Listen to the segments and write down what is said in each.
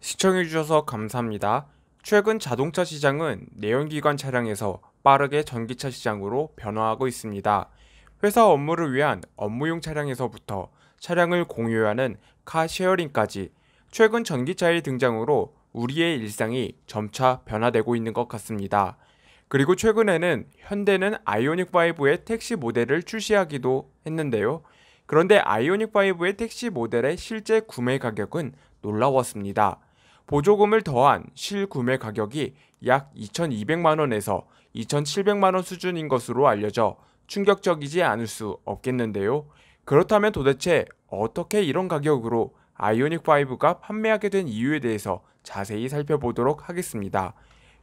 시청해주셔서 감사합니다. 최근 자동차 시장은 내연기관 차량에서 빠르게 전기차 시장으로 변화하고 있습니다. 회사 업무를 위한 업무용 차량에서부터 차량을 공유하는 카쉐어링까지 최근 전기차의 등장으로 우리의 일상이 점차 변화되고 있는 것 같습니다. 그리고 최근에는 현대는 아이오닉5의 택시 모델을 출시하기도 했는데요. 그런데 아이오닉5의 택시 모델의 실제 구매 가격은 놀라웠습니다. 보조금을 더한 실구매 가격이 약 2,200만원에서 2,700만원 수준인 것으로 알려져 충격적이지 않을 수 없겠는데요. 그렇다면 도대체 어떻게 이런 가격으로 아이오닉5가 판매하게 된 이유에 대해서 자세히 살펴보도록 하겠습니다.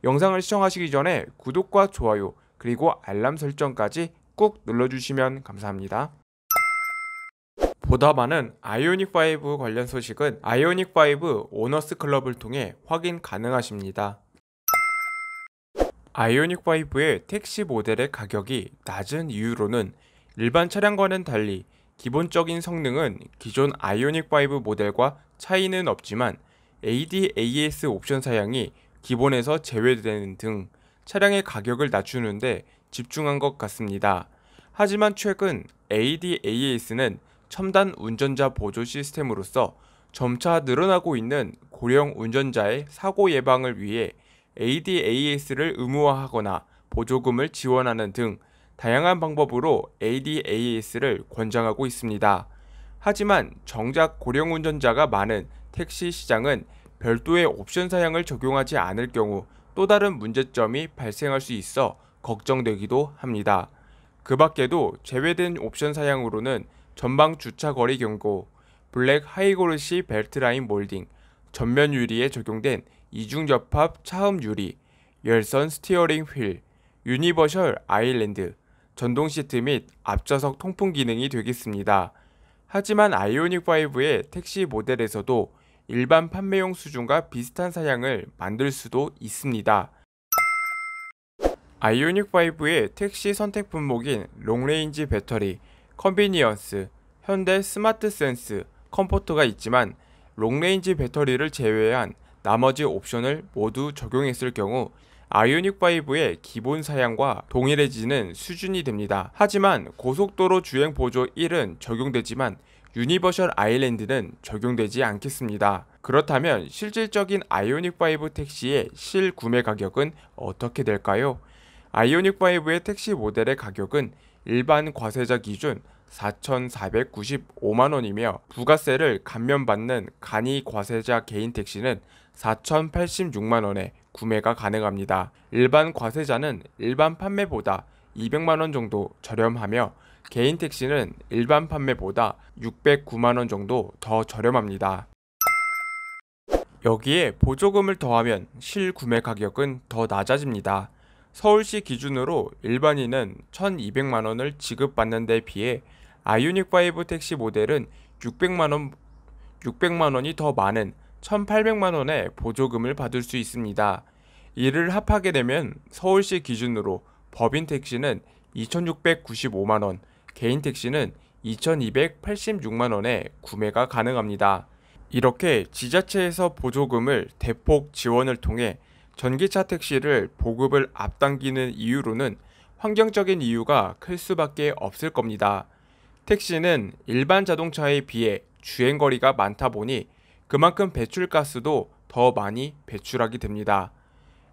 영상을 시청하시기 전에 구독과 좋아요 그리고 알람 설정까지 꾹 눌러주시면 감사합니다. 보다 많은 아이오닉5 관련 소식은 아이오닉5 오너스 클럽을 통해 확인 가능하십니다. 아이오닉5의 택시 모델의 가격이 낮은 이유로는 일반 차량과는 달리 기본적인 성능은 기존 아이오닉5 모델과 차이는 없지만 ADAS 옵션 사양이 기본에서 제외되는 등 차량의 가격을 낮추는데 집중한 것 같습니다. 하지만 최근 ADAS는 첨단 운전자 보조 시스템으로서 점차 늘어나고 있는 고령 운전자의 사고 예방을 위해 ADAS를 의무화하거나 보조금을 지원하는 등 다양한 방법으로 ADAS를 권장하고 있습니다. 하지만 정작 고령 운전자가 많은 택시 시장은 별도의 옵션 사양을 적용하지 않을 경우 또 다른 문제점이 발생할 수 있어 걱정되기도 합니다. 그 밖에도 제외된 옵션 사양으로는 전방 주차 거리 경고, 블랙 하이고르시 벨트라인 몰딩, 전면 유리에 적용된 이중 접합 차음 유리, 열선 스티어링 휠, 유니버셜 아일랜드, 전동 시트 및 앞좌석 통풍 기능이 되겠습니다. 하지만 아이오닉 5의 택시 모델에서도 일반 판매용 수준과 비슷한 사양을 만들 수도 있습니다. 아이오닉 5의 택시 선택 품목인 롱레인지 배터리, 컨비니언스, 현대 스마트 센스 컴포트가 있지만 롱레인지 배터리를 제외한 나머지 옵션을 모두 적용했을 경우 아이오닉5의 기본 사양과 동일해지는 수준이 됩니다. 하지만 고속도로 주행 보조 1은 적용되지만 유니버셜 아일랜드는 적용되지 않겠습니다. 그렇다면 실질적인 아이오닉5 택시의 실구매 가격은 어떻게 될까요? 아이오닉5의 택시 모델의 가격은 일반 과세자 기준 4,495만 원이며 부가세를 감면받는 간이 과세자 개인 택시는 4,086만 원에 구매가 가능합니다. 일반 과세자는 일반 판매보다 200만 원 정도 저렴하며 개인 택시는 일반 판매보다 609만 원 정도 더 저렴합니다. 여기에 보조금을 더하면 실구매 가격은 더 낮아집니다. 서울시 기준으로 일반인은 1,200만 원을 지급받는 데 비해 아이오닉5 택시 모델은 600만 원 600만 원이 더 많은 1,800만 원의 보조금을 받을 수 있습니다. 이를 합하게 되면 서울시 기준으로 법인 택시는 2,695만 원, 개인 택시는 2,286만 원에 구매가 가능합니다. 이렇게 지자체에서 보조금을 대폭 지원을 통해 전기차 택시를 보급을 앞당기는 이유로는 환경적인 이유가 클 수밖에 없을 겁니다. 택시는 일반 자동차에 비해 주행거리가 많다 보니 그만큼 배출가스도 더 많이 배출하게 됩니다.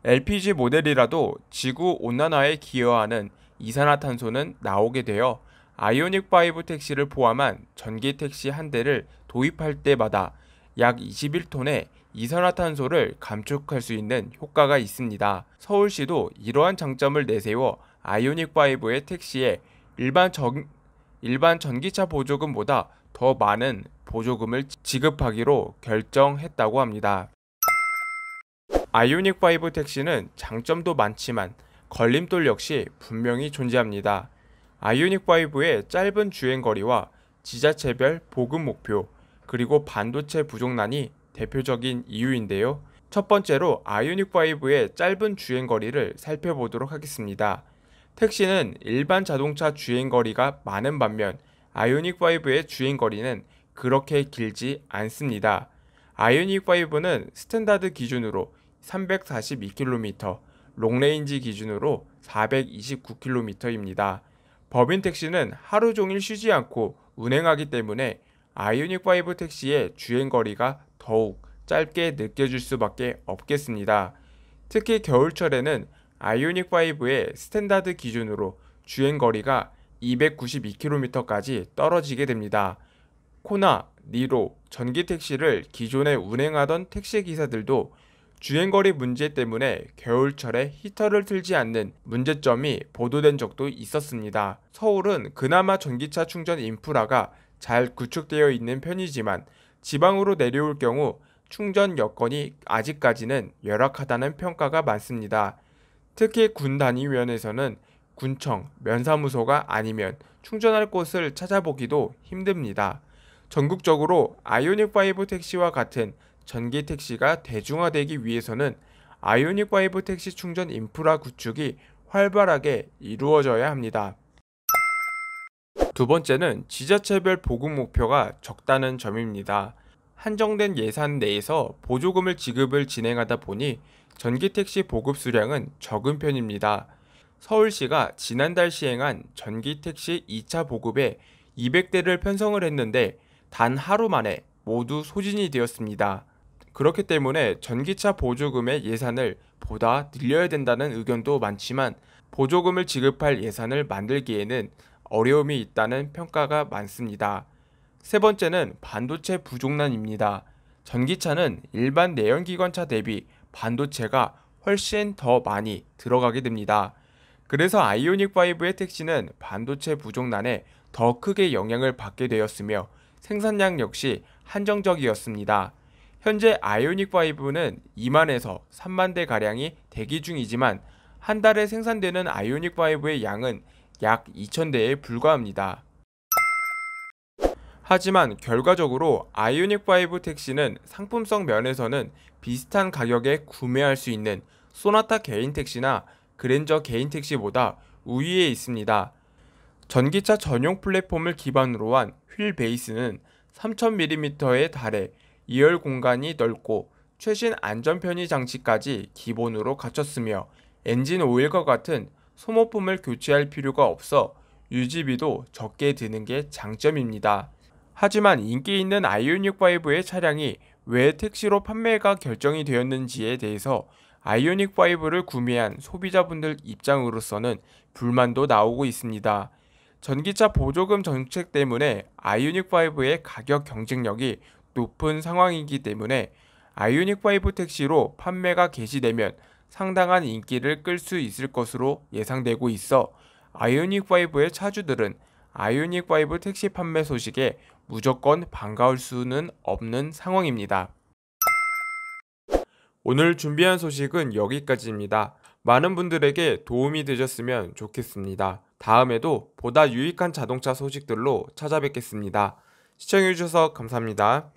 LPG 모델이라도 지구 온난화에 기여하는 이산화탄소는 나오게 되어 아이오닉 5 택시를 포함한 전기 택시 한 대를 도입할 때마다 약 21톤의 이산화탄소를 감축할 수 있는 효과가 있습니다. 서울시도 이러한 장점을 내세워 아이오닉5의 택시에 일반, 전, 일반 전기차 보조금보다 더 많은 보조금을 지급하기로 결정했다고 합니다. 아이오닉5 택시는 장점도 많지만 걸림돌 역시 분명히 존재합니다. 아이오닉5의 짧은 주행거리와 지자체별 보급 목표, 그리고 반도체 부족난이 대표적인 이유인데요. 첫 번째로 아이오닉5의 짧은 주행거리를 살펴보도록 하겠습니다. 택시는 일반 자동차 주행거리가 많은 반면 아이오닉5의 주행거리는 그렇게 길지 않습니다. 아이오닉5는 스탠다드 기준으로 342km, 롱레인지 기준으로 429km입니다. 법인 택시는 하루 종일 쉬지 않고 운행하기 때문에 아이오닉5 택시의 주행거리가 더욱 짧게 느껴질 수밖에 없겠습니다. 특히 겨울철에는 아이오닉5의 스탠다드 기준으로 주행거리가 292km까지 떨어지게 됩니다. 코나, 니로, 전기택시를 기존에 운행하던 택시기사들도 주행거리 문제 때문에 겨울철에 히터를 틀지 않는 문제점이 보도된 적도 있었습니다. 서울은 그나마 전기차 충전 인프라가 잘 구축되어 있는 편이지만 지방으로 내려올 경우 충전 여건이 아직까지는 열악하다는 평가가 많습니다. 특히 군단위위원회에서는 군청, 면사무소가 아니면 충전할 곳을 찾아보기도 힘듭니다. 전국적으로 아이오닉5 택시와 같은 전기 택시가 대중화되기 위해서는 아이오닉5 택시 충전 인프라 구축이 활발하게 이루어져야 합니다. 두 번째는 지자체별 보급 목표가 적다는 점입니다. 한정된 예산 내에서 보조금을 지급을 진행하다 보니 전기택시 보급 수량은 적은 편입니다. 서울시가 지난달 시행한 전기택시 2차 보급에 200대를 편성을 했는데 단 하루 만에 모두 소진이 되었습니다. 그렇기 때문에 전기차 보조금의 예산을 보다 늘려야 된다는 의견도 많지만 보조금을 지급할 예산을 만들기에는 어려움이 있다는 평가가 많습니다. 세 번째는 반도체 부족난입니다. 전기차는 일반 내연기관차 대비 반도체가 훨씬 더 많이 들어가게 됩니다. 그래서 아이오닉5의 택시는 반도체 부족난에 더 크게 영향을 받게 되었으며 생산량 역시 한정적이었습니다. 현재 아이오닉5는 2만에서 3만 대가량이 대기 중이지만 한 달에 생산되는 아이오닉5의 양은 약 2,000대에 불과합니다. 하지만 결과적으로 아이오닉5 택시는 상품성 면에서는 비슷한 가격에 구매할 수 있는 소나타 개인 택시나 그랜저 개인 택시보다 우위에 있습니다. 전기차 전용 플랫폼을 기반으로 한 휠 베이스는 3000mm에 달해 2열 공간이 넓고 최신 안전편의 장치까지 기본으로 갖췄으며 엔진 오일과 같은 소모품을 교체할 필요가 없어 유지비도 적게 드는 게 장점입니다. 하지만 인기 있는 아이오닉5의 차량이 왜 택시로 판매가 결정이 되었는지에 대해서 아이오닉5를 구매한 소비자분들 입장으로서는 불만도 나오고 있습니다. 전기차 보조금 정책 때문에 아이오닉5의 가격 경쟁력이 높은 상황이기 때문에 아이오닉5 택시로 판매가 개시되면 상당한 인기를 끌 수 있을 것으로 예상되고 있어 아이오닉5의 차주들은 아이오닉5 택시 판매 소식에 무조건 반가울 수는 없는 상황입니다. 오늘 준비한 소식은 여기까지입니다. 많은 분들에게 도움이 되셨으면 좋겠습니다. 다음에도 보다 유익한 자동차 소식들로 찾아뵙겠습니다. 시청해주셔서 감사합니다.